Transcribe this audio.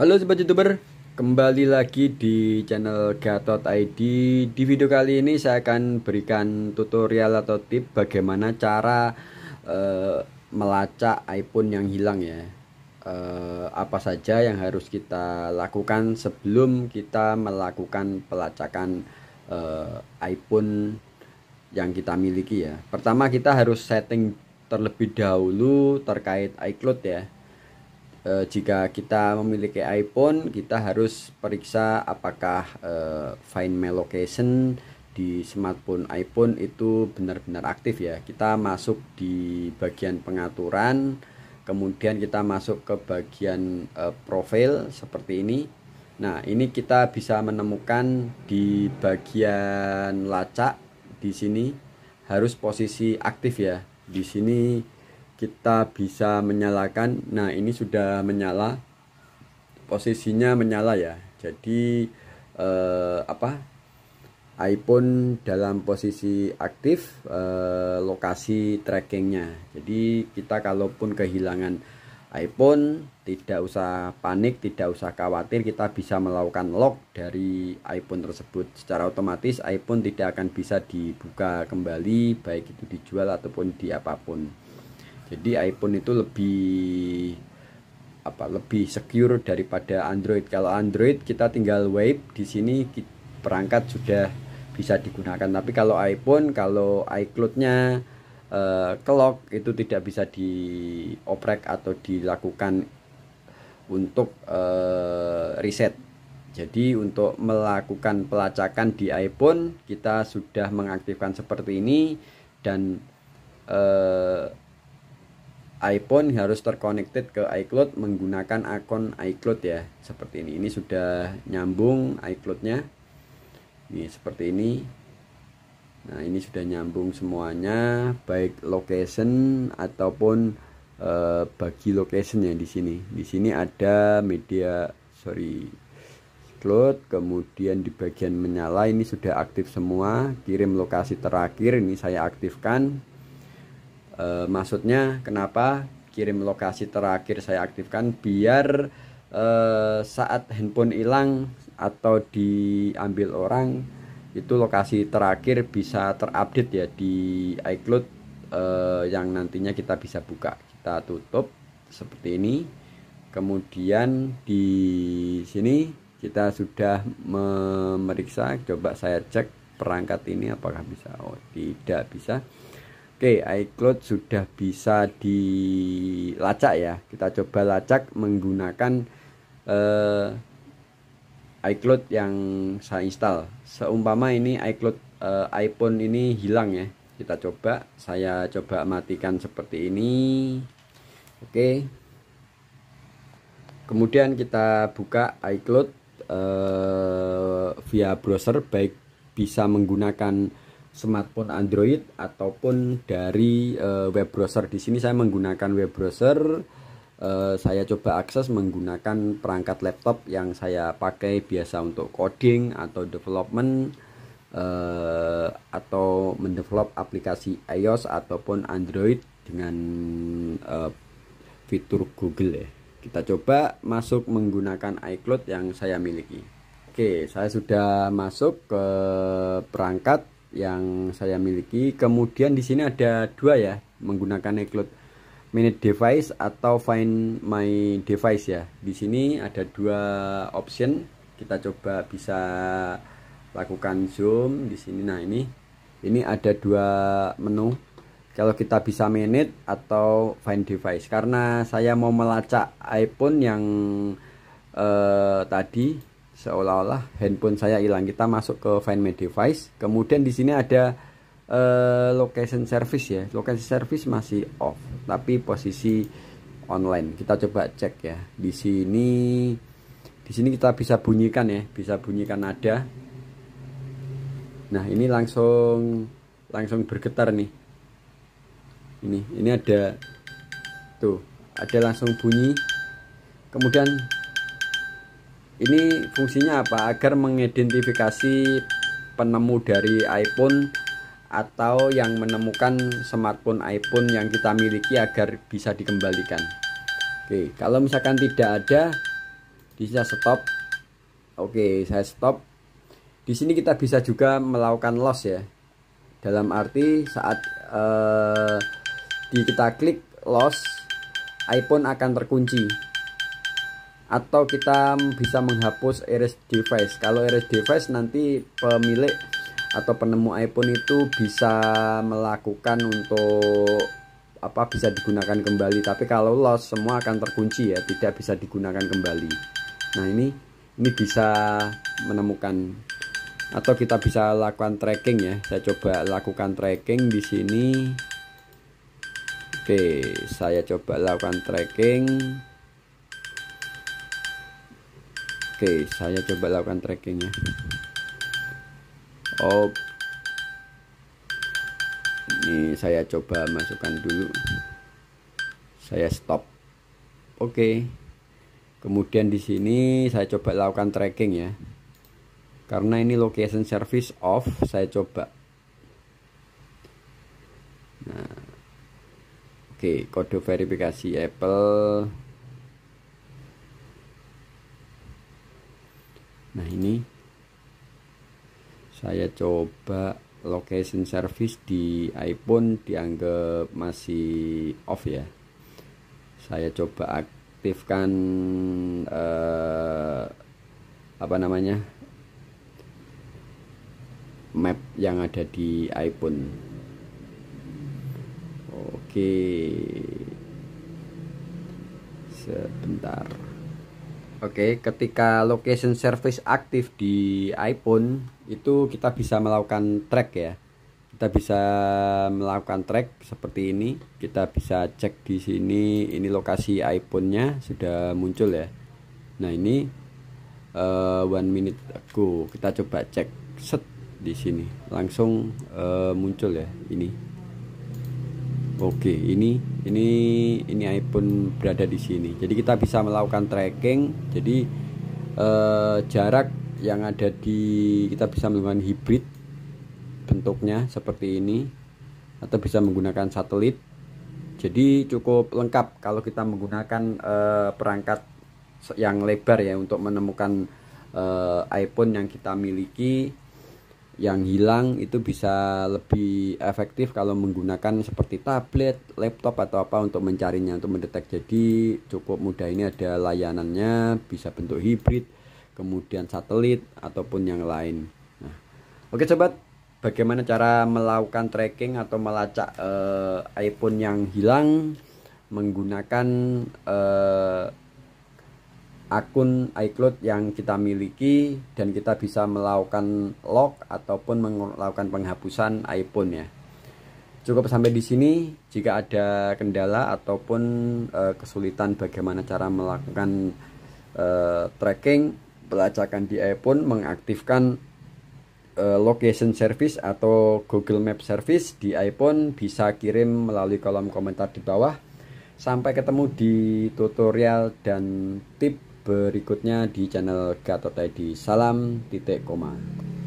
Halo sobat youtuber, kembali lagi di channel Gatot ID. Di video kali ini saya akan berikan tutorial atau tip bagaimana cara uh, melacak iPhone yang hilang ya. Uh, apa saja yang harus kita lakukan sebelum kita melakukan pelacakan uh, iPhone yang kita miliki ya. Pertama kita harus setting terlebih dahulu terkait iCloud ya e, jika kita memiliki iPhone kita harus periksa apakah e, eh, Find My Location di smartphone iPhone itu benar-benar aktif ya kita masuk di bagian pengaturan kemudian kita masuk ke bagian e, profil seperti ini Nah, ini kita bisa menemukan di bagian lacak di sini harus posisi aktif ya. Di sini kita bisa menyalakan nah ini sudah menyala posisinya menyala ya jadi eh, apa iPhone dalam posisi aktif eh, lokasi trackingnya jadi kita kalaupun kehilangan iPhone tidak usah panik tidak usah khawatir kita bisa melakukan lock dari iPhone tersebut secara otomatis iPhone tidak akan bisa dibuka kembali baik itu dijual ataupun di apapun jadi iPhone itu lebih apa lebih secure daripada Android kalau Android kita tinggal wipe di sini perangkat sudah bisa digunakan tapi kalau iPhone kalau iCloudnya nya uh, eh, itu tidak bisa dioprek atau dilakukan untuk uh, eh, riset jadi untuk melakukan pelacakan di iPhone kita sudah mengaktifkan seperti ini dan eh, iPhone harus terconnected ke iCloud menggunakan akun iCloud ya seperti ini ini sudah nyambung iCloudnya ini seperti ini nah ini sudah nyambung semuanya baik location ataupun eh, bagi location yang di sini di sini ada media sorry cloud kemudian di bagian menyala ini sudah aktif semua kirim lokasi terakhir ini saya aktifkan E, maksudnya kenapa kirim lokasi terakhir saya aktifkan biar e, saat handphone hilang atau diambil orang itu lokasi terakhir bisa terupdate ya di iCloud e, yang nantinya kita bisa buka. Kita tutup seperti ini. Kemudian di sini kita sudah memeriksa coba saya cek perangkat ini apakah bisa oh tidak bisa Oke, iCloud sudah bisa dilacak ya. Kita coba lacak menggunakan uh, iCloud yang saya install. Seumpama ini iCloud uh, iPhone ini hilang ya. Kita coba, saya coba matikan seperti ini. Oke. Kemudian kita buka iCloud uh, via browser baik bisa menggunakan smartphone Android ataupun dari uh, web browser. Di sini saya menggunakan web browser. Uh, saya coba akses menggunakan perangkat laptop yang saya pakai biasa untuk coding atau development uh, atau mendevelop aplikasi iOS ataupun Android dengan uh, fitur Google ya. Kita coba masuk menggunakan iCloud yang saya miliki. Oke, saya sudah masuk ke perangkat yang saya miliki kemudian di sini ada dua ya menggunakan iCloud Manage Device atau Find My Device ya di sini ada dua option kita coba bisa lakukan zoom di sini nah ini ini ada dua menu kalau kita bisa manage atau find device karena saya mau melacak iPhone yang eh, tadi seolah-olah handphone saya hilang kita masuk ke find my device kemudian di sini ada uh, location service ya location service masih off tapi posisi online kita coba cek ya di sini di sini kita bisa bunyikan ya bisa bunyikan ada nah ini langsung langsung bergetar nih ini ini ada tuh ada langsung bunyi kemudian ini fungsinya apa agar mengidentifikasi penemu dari iPhone atau yang menemukan smartphone iPhone yang kita miliki agar bisa dikembalikan Oke kalau misalkan tidak ada bisa stop Oke saya stop di sini kita bisa juga melakukan loss ya dalam arti saat eh, kita klik loss iPhone akan terkunci atau kita bisa menghapus iris device kalau iris device nanti pemilik atau penemu iPhone itu bisa melakukan untuk apa bisa digunakan kembali tapi kalau lost semua akan terkunci ya tidak bisa digunakan kembali nah ini ini bisa menemukan atau kita bisa lakukan tracking ya saya coba lakukan tracking di sini oke saya coba lakukan tracking Oke, saya coba lakukan trackingnya. Oh, ini saya coba masukkan dulu. Saya stop. Oke. Kemudian di sini saya coba lakukan tracking ya. Karena ini location service off, saya coba. Nah, Oke, kode verifikasi Apple nah ini saya coba location service di iPhone dianggap masih off ya saya coba aktifkan eh, apa namanya map yang ada di iPhone oke sebentar Oke, okay, ketika location service aktif di iPhone itu kita bisa melakukan track ya. Kita bisa melakukan track seperti ini. Kita bisa cek di sini ini lokasi iPhone-nya sudah muncul ya. Nah, ini uh, one minute ago. Kita coba cek set di sini. Langsung uh, muncul ya ini. Oke, ini ini ini iPhone berada di sini. Jadi kita bisa melakukan tracking. Jadi eh, jarak yang ada di kita bisa melakukan hybrid bentuknya seperti ini atau bisa menggunakan satelit. Jadi cukup lengkap kalau kita menggunakan eh, perangkat yang lebar ya untuk menemukan eh, iPhone yang kita miliki yang hilang itu bisa lebih efektif kalau menggunakan seperti tablet, laptop atau apa untuk mencarinya untuk mendetek. Jadi cukup mudah ini ada layanannya bisa bentuk hibrid, kemudian satelit ataupun yang lain. Nah, oke sobat, bagaimana cara melakukan tracking atau melacak uh, iPhone yang hilang menggunakan uh, akun iCloud yang kita miliki dan kita bisa melakukan lock ataupun melakukan penghapusan iPhone ya. Cukup sampai di sini. Jika ada kendala ataupun e, kesulitan bagaimana cara melakukan e, tracking, pelacakan di iPhone mengaktifkan e, location service atau Google Map service di iPhone bisa kirim melalui kolom komentar di bawah. Sampai ketemu di tutorial dan tips berikutnya di channel Gatot ID. Salam titik koma.